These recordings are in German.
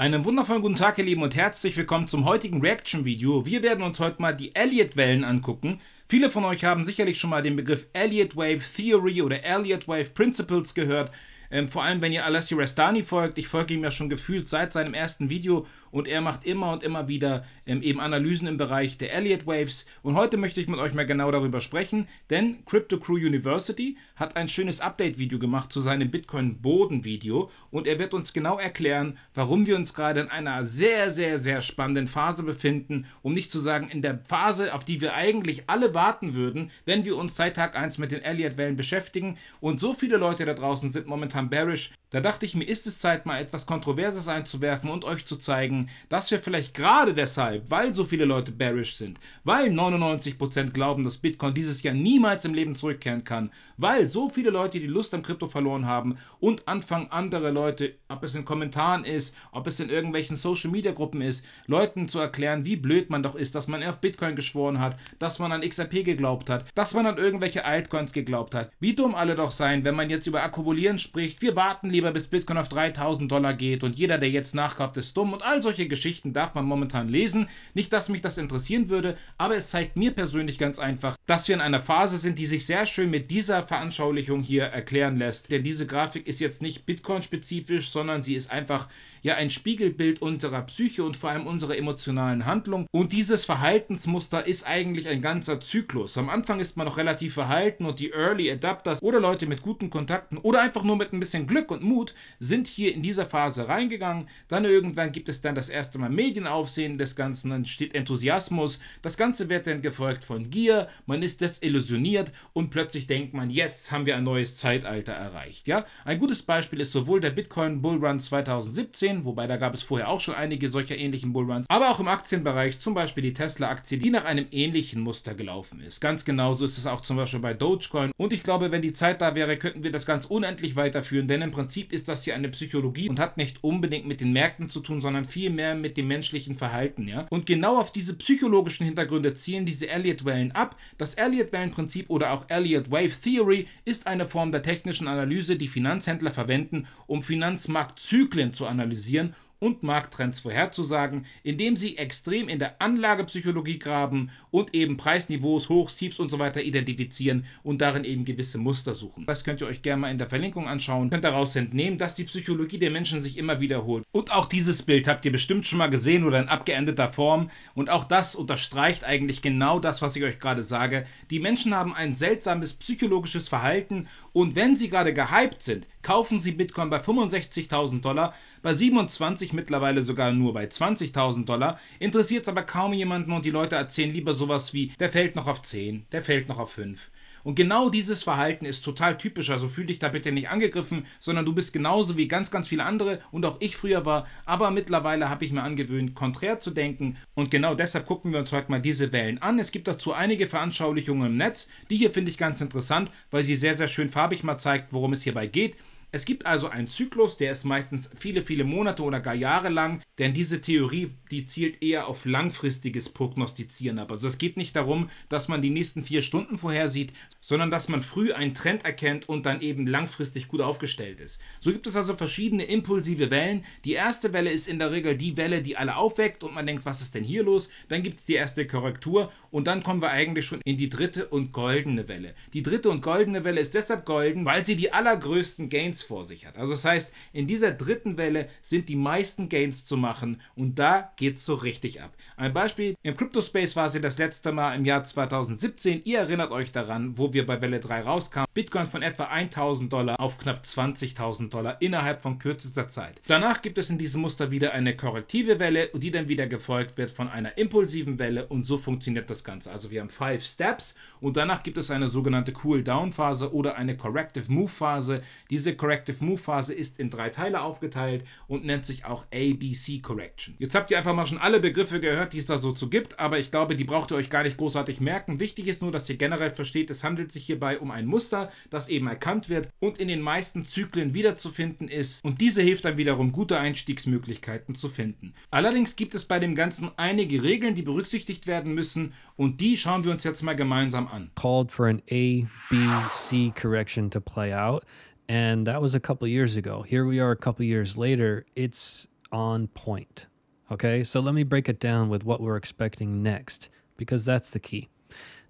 Einen wundervollen guten Tag, ihr Lieben, und herzlich willkommen zum heutigen Reaction-Video. Wir werden uns heute mal die Elliott-Wellen angucken. Viele von euch haben sicherlich schon mal den Begriff Elliott Wave Theory oder Elliott Wave Principles gehört. Ähm, vor allem, wenn ihr Alessio Restani folgt, ich folge ihm ja schon gefühlt seit seinem ersten Video und er macht immer und immer wieder ähm, eben Analysen im Bereich der Elliott Waves. Und heute möchte ich mit euch mal genau darüber sprechen, denn Crypto Crew University hat ein schönes Update-Video gemacht zu seinem Bitcoin-Boden-Video und er wird uns genau erklären, warum wir uns gerade in einer sehr, sehr, sehr spannenden Phase befinden, um nicht zu sagen in der Phase, auf die wir eigentlich alle warten würden, wenn wir uns seit Tag 1 mit den Elliott-Wellen beschäftigen. Und so viele Leute da draußen sind momentan bearish. Da dachte ich mir, ist es Zeit, mal etwas Kontroverses einzuwerfen und euch zu zeigen, dass wir vielleicht gerade deshalb, weil so viele Leute bearish sind, weil 99% glauben, dass Bitcoin dieses Jahr niemals im Leben zurückkehren kann, weil so viele Leute die Lust am Krypto verloren haben und anfangen andere Leute, ob es in Kommentaren ist, ob es in irgendwelchen Social Media Gruppen ist, Leuten zu erklären, wie blöd man doch ist, dass man auf Bitcoin geschworen hat, dass man an XRP geglaubt hat, dass man an irgendwelche Altcoins geglaubt hat. Wie dumm alle doch sein, wenn man jetzt über Akkumulieren spricht. Wir warten lieber lieber, bis Bitcoin auf 3000 Dollar geht und jeder, der jetzt nachkauft, ist dumm und all solche Geschichten darf man momentan lesen. Nicht, dass mich das interessieren würde, aber es zeigt mir persönlich ganz einfach, dass wir in einer Phase sind, die sich sehr schön mit dieser Veranschaulichung hier erklären lässt. Denn diese Grafik ist jetzt nicht Bitcoin-spezifisch, sondern sie ist einfach ja ein Spiegelbild unserer Psyche und vor allem unserer emotionalen Handlung. Und dieses Verhaltensmuster ist eigentlich ein ganzer Zyklus. Am Anfang ist man noch relativ verhalten und die Early Adapters oder Leute mit guten Kontakten oder einfach nur mit ein bisschen Glück und Mut sind hier in dieser Phase reingegangen. Dann irgendwann gibt es dann das erste Mal Medienaufsehen des Ganzen, dann steht Enthusiasmus. Das Ganze wird dann gefolgt von Gier, man ist desillusioniert und plötzlich denkt man, jetzt haben wir ein neues Zeitalter erreicht. Ja? Ein gutes Beispiel ist sowohl der Bitcoin Bullrun 2017, 2010, wobei da gab es vorher auch schon einige solcher ähnlichen Bullruns, aber auch im Aktienbereich, zum Beispiel die Tesla-Aktie, die nach einem ähnlichen Muster gelaufen ist. Ganz genauso ist es auch zum Beispiel bei Dogecoin. Und ich glaube, wenn die Zeit da wäre, könnten wir das ganz unendlich weiterführen, denn im Prinzip ist das hier eine Psychologie und hat nicht unbedingt mit den Märkten zu tun, sondern vielmehr mit dem menschlichen Verhalten, ja. Und genau auf diese psychologischen Hintergründe zielen diese Elliott-Wellen ab. Das Elliott-Wellen-Prinzip oder auch Elliott-Wave-Theory ist eine Form der technischen Analyse, die Finanzhändler verwenden, um Finanzmarktzyklen zu analysieren analysieren und Markttrends vorherzusagen, indem sie extrem in der Anlagepsychologie graben und eben Preisniveaus, Hochs, Tiefs und so weiter identifizieren und darin eben gewisse Muster suchen. Das könnt ihr euch gerne mal in der Verlinkung anschauen. Ihr könnt daraus entnehmen, dass die Psychologie der Menschen sich immer wiederholt. Und auch dieses Bild habt ihr bestimmt schon mal gesehen oder in abgeendeter Form. Und auch das unterstreicht eigentlich genau das, was ich euch gerade sage. Die Menschen haben ein seltsames psychologisches Verhalten und wenn sie gerade gehypt sind, kaufen Sie Bitcoin bei 65.000 Dollar, bei 27 mittlerweile sogar nur bei 20.000 Dollar, interessiert es aber kaum jemanden und die Leute erzählen lieber sowas wie, der fällt noch auf 10, der fällt noch auf 5. Und genau dieses Verhalten ist total typisch, also fühl dich da bitte nicht angegriffen, sondern du bist genauso wie ganz, ganz viele andere und auch ich früher war, aber mittlerweile habe ich mir angewöhnt, konträr zu denken und genau deshalb gucken wir uns heute mal diese Wellen an. Es gibt dazu einige Veranschaulichungen im Netz, die hier finde ich ganz interessant, weil sie sehr, sehr schön farbig mal zeigt, worum es hierbei geht es gibt also einen Zyklus, der ist meistens viele, viele Monate oder gar Jahre lang, denn diese Theorie, die zielt eher auf langfristiges Prognostizieren ab. Also es geht nicht darum, dass man die nächsten vier Stunden vorhersieht, sondern dass man früh einen Trend erkennt und dann eben langfristig gut aufgestellt ist. So gibt es also verschiedene impulsive Wellen. Die erste Welle ist in der Regel die Welle, die alle aufweckt und man denkt, was ist denn hier los? Dann gibt es die erste Korrektur und dann kommen wir eigentlich schon in die dritte und goldene Welle. Die dritte und goldene Welle ist deshalb golden, weil sie die allergrößten Gains Gains vor sich hat. Also das heißt, in dieser dritten Welle sind die meisten Gains zu machen und da geht es so richtig ab. Ein Beispiel, im Crypto-Space war sie das letzte Mal im Jahr 2017. Ihr erinnert euch daran, wo wir bei Welle 3 rauskamen. Bitcoin von etwa 1000 Dollar auf knapp 20.000 Dollar innerhalb von kürzester Zeit. Danach gibt es in diesem Muster wieder eine korrektive Welle, die dann wieder gefolgt wird von einer impulsiven Welle und so funktioniert das Ganze. Also wir haben 5 Steps und danach gibt es eine sogenannte Cool-Down-Phase oder eine Corrective Move-Phase. Diese Corrective Corrective Move Phase ist in drei Teile aufgeteilt und nennt sich auch ABC Correction. Jetzt habt ihr einfach mal schon alle Begriffe gehört, die es da so zu gibt, aber ich glaube, die braucht ihr euch gar nicht großartig merken. Wichtig ist nur, dass ihr generell versteht, es handelt sich hierbei um ein Muster, das eben erkannt wird und in den meisten Zyklen wiederzufinden ist und diese hilft dann wiederum, gute Einstiegsmöglichkeiten zu finden. Allerdings gibt es bei dem Ganzen einige Regeln, die berücksichtigt werden müssen und die schauen wir uns jetzt mal gemeinsam an. Called for an ABC correction to play out. and that was a couple years ago. Here we are a couple years later. It's on point. Okay, so let me break it down with what we're expecting next because that's the key.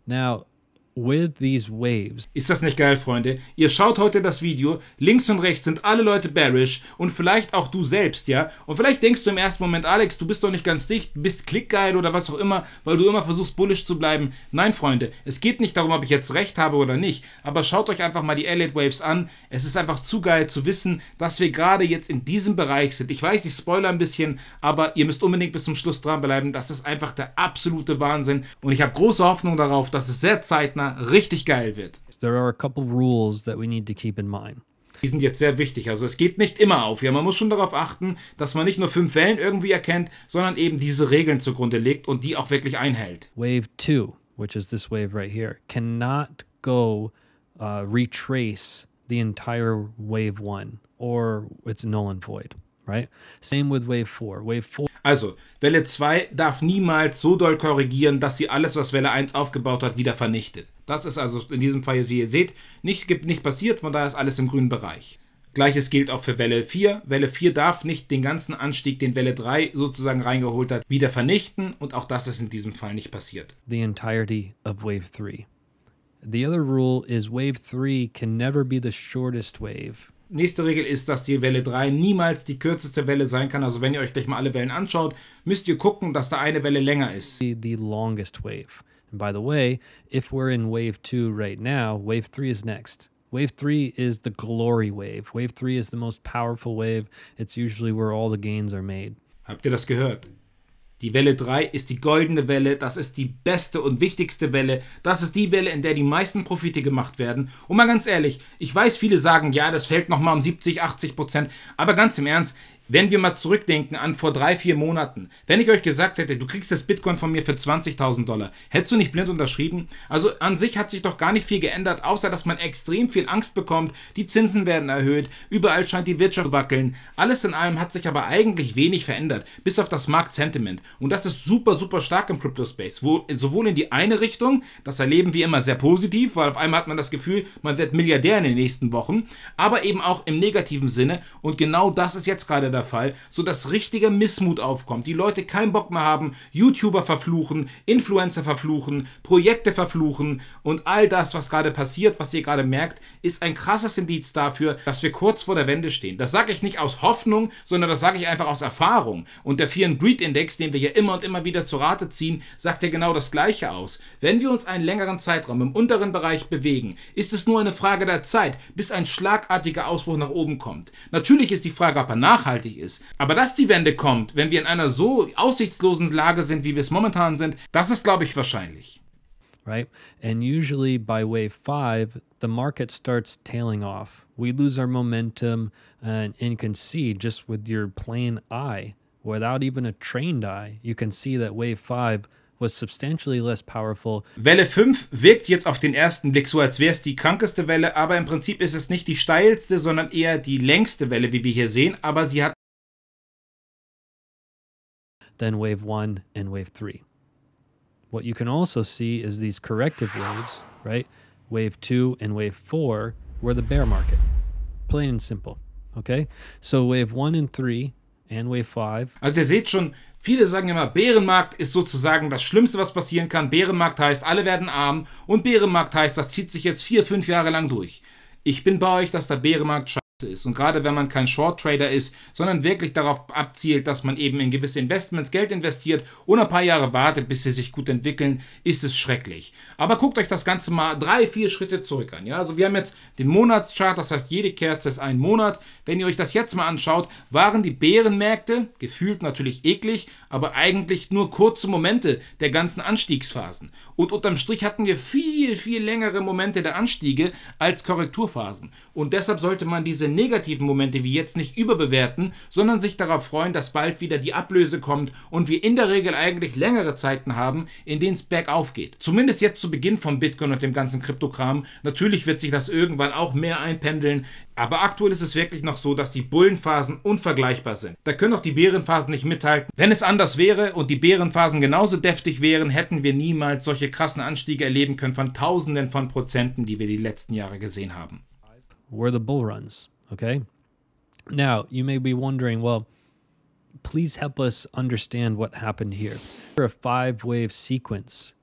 Now, with these waves. Ist das nicht geil, Freunde? Ihr schaut heute das Video, links und rechts sind alle Leute bearish und vielleicht auch du selbst, ja? Und vielleicht denkst du im ersten Moment, Alex, du bist doch nicht ganz dicht, bist klickgeil oder was auch immer, weil du immer versuchst bullish zu bleiben. Nein, Freunde, es geht nicht darum, ob ich jetzt recht habe oder nicht, aber schaut euch einfach mal die Elliott Waves an. Es ist einfach zu geil zu wissen, dass wir gerade jetzt in diesem Bereich sind. Ich weiß, ich spoiler ein bisschen, aber ihr müsst unbedingt bis zum Schluss dranbleiben. Das ist einfach der absolute Wahnsinn und ich habe große Hoffnung darauf, dass es sehr zeitnah Partner richtig geil wird. There are a couple rules that we need to keep in mind. Die sind jetzt sehr wichtig. Also es geht nicht immer auf. Ja, man muss schon darauf achten, dass man nicht nur fünf Wellen irgendwie erkennt, sondern eben diese Regeln zugrunde legt und die auch wirklich einhält. Wave 2, which is this wave right here, cannot go uh, retrace the entire wave 1 or it's null and void right? Same with Wave 4. Wave 4. Also, Welle 2 darf niemals so doll korrigieren, dass sie alles, was Welle 1 aufgebaut hat, wieder vernichtet. Das ist also in diesem Fall, wie ihr seht, nicht, nicht passiert, von daher ist alles im grünen Bereich. Gleiches gilt auch für Welle 4. Welle 4 darf nicht den ganzen Anstieg, den Welle 3 sozusagen reingeholt hat, wieder vernichten und auch das ist in diesem Fall nicht passiert. The entirety of Wave 3. The other rule is Wave 3 can never be the shortest wave. Nächste Regel ist, dass die Welle 3 niemals die kürzeste Welle sein kann. Also wenn ihr euch gleich mal alle Wellen anschaut, müsst ihr gucken, dass da eine Welle länger ist. The, the longest wave. And by the way, if we're in wave 2 right now, wave 3 is next. Wave 3 is the glory wave. Wave 3 is the most powerful wave. It's usually where all the gains are made. Habt ihr das gehört? Die Welle 3 ist die goldene Welle, das ist die beste und wichtigste Welle, das ist die Welle, in der die meisten Profite gemacht werden. Und mal ganz ehrlich, ich weiß, viele sagen, ja, das fällt nochmal um 70, 80 Prozent, aber ganz im Ernst, wenn wir mal zurückdenken an vor drei, vier Monaten, wenn ich euch gesagt hätte, du kriegst das Bitcoin von mir für 20.000 Dollar, hättest du nicht blind unterschrieben? Also an sich hat sich doch gar nicht viel geändert, außer dass man extrem viel Angst bekommt, die Zinsen werden erhöht, überall scheint die Wirtschaft zu wackeln. Alles in allem hat sich aber eigentlich wenig verändert, bis auf das Marktsentiment. Und das ist super, super stark im Crypto-Space, sowohl in die eine Richtung, das erleben wir immer sehr positiv, weil auf einmal hat man das Gefühl, man wird Milliardär in den nächsten Wochen, aber eben auch im negativen Sinne. Und genau das ist jetzt gerade da der Fall, sodass richtiger Missmut aufkommt, die Leute keinen Bock mehr haben, YouTuber verfluchen, Influencer verfluchen, Projekte verfluchen und all das, was gerade passiert, was ihr gerade merkt, ist ein krasses Indiz dafür, dass wir kurz vor der Wende stehen. Das sage ich nicht aus Hoffnung, sondern das sage ich einfach aus Erfahrung. Und der Fear and Greed Index, den wir hier immer und immer wieder zur Rate ziehen, sagt ja genau das Gleiche aus. Wenn wir uns einen längeren Zeitraum im unteren Bereich bewegen, ist es nur eine Frage der Zeit, bis ein schlagartiger Ausbruch nach oben kommt. Natürlich ist die Frage, ob er nachhaltig fertig ist. Aber dass die Wende kommt, wenn wir in einer so aussichtslosen Lage sind, wie wir es momentan sind, das ist, glaube ich, wahrscheinlich. Right? And usually by wave five, the market starts tailing off. We lose our momentum and, and can see just with your plain eye, without even a trained eye, you can see that wave five was substantially less powerful. Welle 5 wirkt jetzt auf den ersten Blick so, als wäre es die krankeste Welle, aber im Prinzip ist es nicht die steilste, sondern eher die längste Welle, wie wir hier sehen, aber sie hat then wave one and wave three. What you can also see is these corrective waves, right? Wave two and wave four were the bear market. Plain and simple. Okay? So wave one and three and wave five. Also ihr seht schon, viele sagen immer, Bärenmarkt ist sozusagen das Schlimmste, was passieren kann. Bärenmarkt heißt, alle werden arm und Bärenmarkt heißt, das zieht sich jetzt vier, fünf Jahre lang durch. Ich bin bei euch, dass der Bärenmarkt scheint ist. Und gerade wenn man kein Short Trader ist, sondern wirklich darauf abzielt, dass man eben in gewisse Investments Geld investiert und ein paar Jahre wartet, bis sie sich gut entwickeln, ist es schrecklich. Aber guckt euch das Ganze mal drei, vier Schritte zurück an. Ja, also wir haben jetzt den Monatschart, das heißt, jede Kerze ist ein Monat. Wenn ihr euch das jetzt mal anschaut, waren die Bärenmärkte gefühlt natürlich eklig, aber eigentlich nur kurze Momente der ganzen Anstiegsphasen. Und unterm Strich hatten wir viel, viel längere Momente der Anstiege als Korrekturphasen. Und deshalb sollte man diese negativen Momente wie jetzt nicht überbewerten, sondern sich darauf freuen, dass bald wieder die Ablöse kommt und wir in der Regel eigentlich längere Zeiten haben, in denen es bergauf geht. Zumindest jetzt zu Beginn von Bitcoin und dem ganzen Kryptokram. Natürlich wird sich das irgendwann auch mehr einpendeln. Aber aktuell ist es wirklich noch so, dass die Bullenphasen unvergleichbar sind. Da können auch die Bärenphasen nicht mithalten. Wenn es anders wäre und die Bärenphasen genauso deftig wären, hätten wir niemals solche krassen Anstiege erleben können von Tausenden von Prozenten, die wir die letzten Jahre gesehen haben. Were the bull runs, okay? Now, you may be wondering, well, please help us understand what happened here. For a five-wave sequence,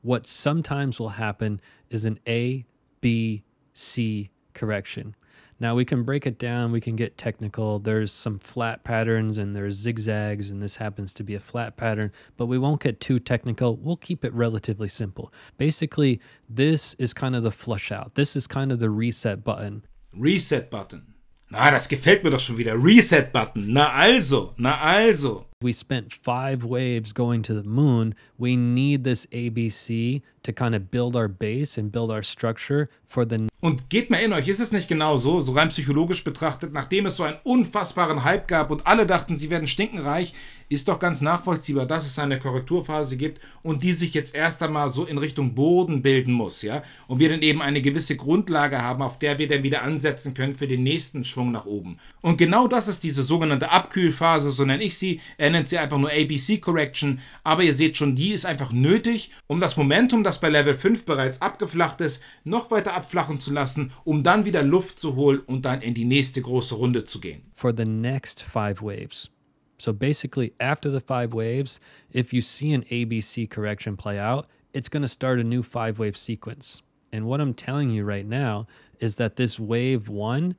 what sometimes will happen is an A, B, C correction. Now we can break it down, we can get technical. There's some flat patterns and there's zigzags and this happens to be a flat pattern, but we won't get too technical. We'll keep it relatively simple. Basically, this is kind of the flush out. This is kind of the reset button. Reset button. Na, das gefällt mir doch schon wieder. Reset button. Na also, na also. we spent five waves going to the moon. We need this ABC to kind of build our base and build our structure for the. Und geht mal in euch, ist es nicht genau so, so rein psychologisch betrachtet, nachdem es so einen unfassbaren Hype gab und alle dachten, sie werden stinkenreich, ist doch ganz nachvollziehbar, dass es eine Korrekturphase gibt und die sich jetzt erst einmal so in Richtung Boden bilden muss, ja, und wir dann eben eine gewisse Grundlage haben, auf der wir dann wieder ansetzen können für den nächsten Schwung nach oben. Und genau das ist diese sogenannte Abkühlphase, so nenne ich sie, er nennt sie einfach nur ABC Correction, aber ihr seht schon, die ist einfach nötig, um das Momentum, das bei Level 5 bereits abgeflacht ist, noch weiter abflachen zu lassen, um dann wieder Luft zu holen und dann in die nächste große Runde zu gehen. For the next five waves. So basically, after the five waves, if you see an ABC correction play out, it's going to start a new five wave sequence. And what I'm telling you right now is that this wave one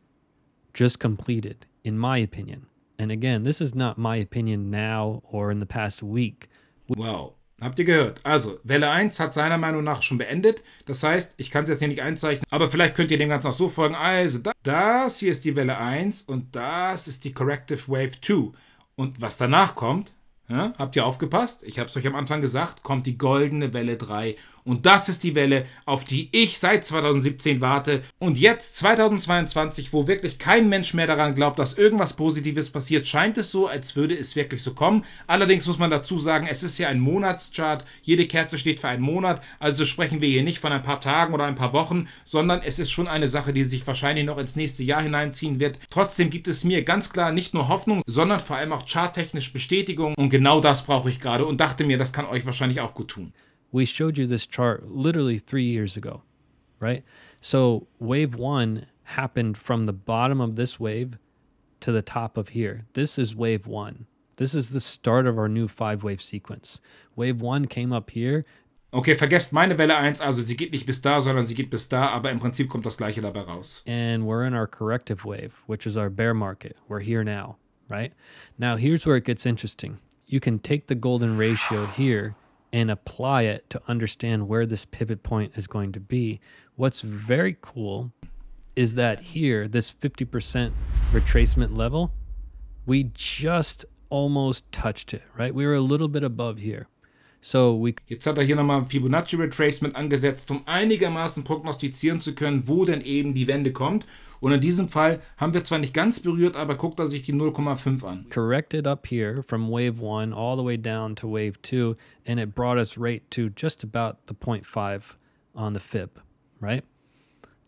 just completed, in my opinion. And again, this is not my opinion now or in the past week. Wow. Habt ihr gehört? Also, Welle 1 hat seiner Meinung nach schon beendet. Das heißt, ich kann es jetzt hier nicht einzeichnen, aber vielleicht könnt ihr dem Ganzen auch so folgen. Also, das hier ist die Welle 1 und das ist die Corrective Wave 2. Und was danach kommt, ja, habt ihr aufgepasst? Ich habe es euch am Anfang gesagt, kommt die goldene Welle 3 und das ist die Welle, auf die ich seit 2017 warte. Und jetzt 2022, wo wirklich kein Mensch mehr daran glaubt, dass irgendwas Positives passiert, scheint es so, als würde es wirklich so kommen. Allerdings muss man dazu sagen, es ist ja ein Monatschart. Jede Kerze steht für einen Monat. Also sprechen wir hier nicht von ein paar Tagen oder ein paar Wochen, sondern es ist schon eine Sache, die sich wahrscheinlich noch ins nächste Jahr hineinziehen wird. Trotzdem gibt es mir ganz klar nicht nur Hoffnung, sondern vor allem auch charttechnisch Bestätigung. Und genau das brauche ich gerade und dachte mir, das kann euch wahrscheinlich auch gut tun. we showed you this chart literally three years ago, right? So wave one happened from the bottom of this wave to the top of here. This is wave one. This is the start of our new five wave sequence. Wave one came up here. Okay, vergesst meine Welle 1, also sie geht nicht bis da, sondern sie geht bis da, aber im Prinzip kommt das gleiche dabei raus. And we're in our corrective wave, which is our bear market. We're here now, right? Now here's where it gets interesting. You can take the golden ratio here and apply it to understand where this pivot point is going to be. What's very cool is that here, this 50% retracement level, we just almost touched it, right? We were a little bit above here. So we Jetzt hat er hier nochmal Fibonacci Retracement angesetzt, um einigermaßen prognostizieren zu können, wo denn eben die Wende kommt. Und in diesem Fall haben wir zwar nicht ganz berührt, aber guckt er sich die 0,5 an. Corrected up here from wave 1 all the way down to wave 2 and it brought us right to just about the 0.5 on the fib, right?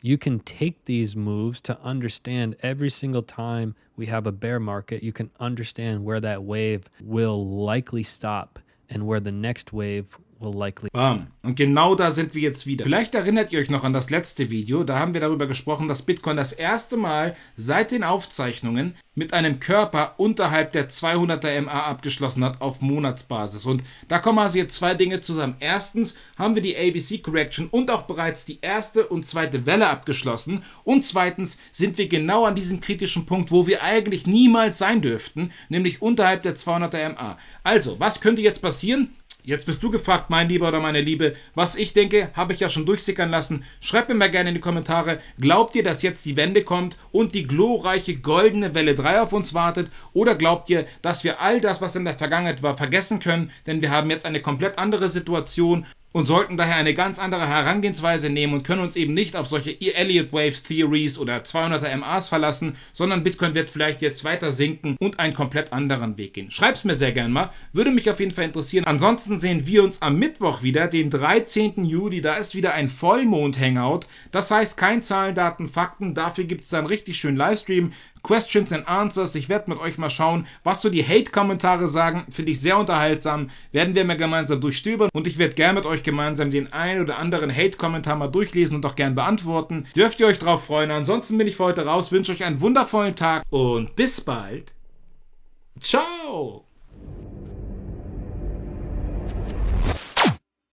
You can take these moves to understand every single time we have a bear market, you can understand where that wave will likely stop and where the next wave will likely. Bam. Und genau da sind wir jetzt wieder. Vielleicht erinnert ihr euch noch an das letzte Video, da haben wir darüber gesprochen, dass Bitcoin das erste Mal seit den Aufzeichnungen mit einem Körper unterhalb der 200er MA abgeschlossen hat auf Monatsbasis. Und da kommen also jetzt zwei Dinge zusammen. Erstens haben wir die ABC Correction und auch bereits die erste und zweite Welle abgeschlossen. Und zweitens sind wir genau an diesem kritischen Punkt, wo wir eigentlich niemals sein dürften, nämlich unterhalb der 200er MA. Also, was könnte jetzt passieren? Jetzt bist du gefragt, mein Lieber oder meine Liebe. Was ich denke, habe ich ja schon durchsickern lassen. Schreib mir mal gerne in die Kommentare, glaubt ihr, dass jetzt die Wende kommt und die glorreiche goldene Welle 3 auf uns wartet? Oder glaubt ihr, dass wir all das, was in der Vergangenheit war, vergessen können? Denn wir haben jetzt eine komplett andere Situation und sollten daher eine ganz andere Herangehensweise nehmen und können uns eben nicht auf solche Elliott Waves Theories oder 200er MAs verlassen, sondern Bitcoin wird vielleicht jetzt weiter sinken und einen komplett anderen Weg gehen. Schreib's mir sehr gern mal, würde mich auf jeden Fall interessieren. Ansonsten sehen wir uns am Mittwoch wieder, den 13. Juli, da ist wieder ein Vollmond-Hangout. Das heißt kein Zahlen, Daten, Fakten, dafür gibt's dann richtig schön Livestream. Questions and Answers. Ich werde mit euch mal schauen, was so die Hate-Kommentare sagen. Finde ich sehr unterhaltsam. Werden wir mal gemeinsam durchstöbern und ich werde gern mit euch gemeinsam den einen oder anderen Hate-Kommentar mal durchlesen und auch gern beantworten. Dürft ihr euch drauf freuen. Ansonsten bin ich für heute raus. Wünsche euch einen wundervollen Tag und bis bald. Ciao!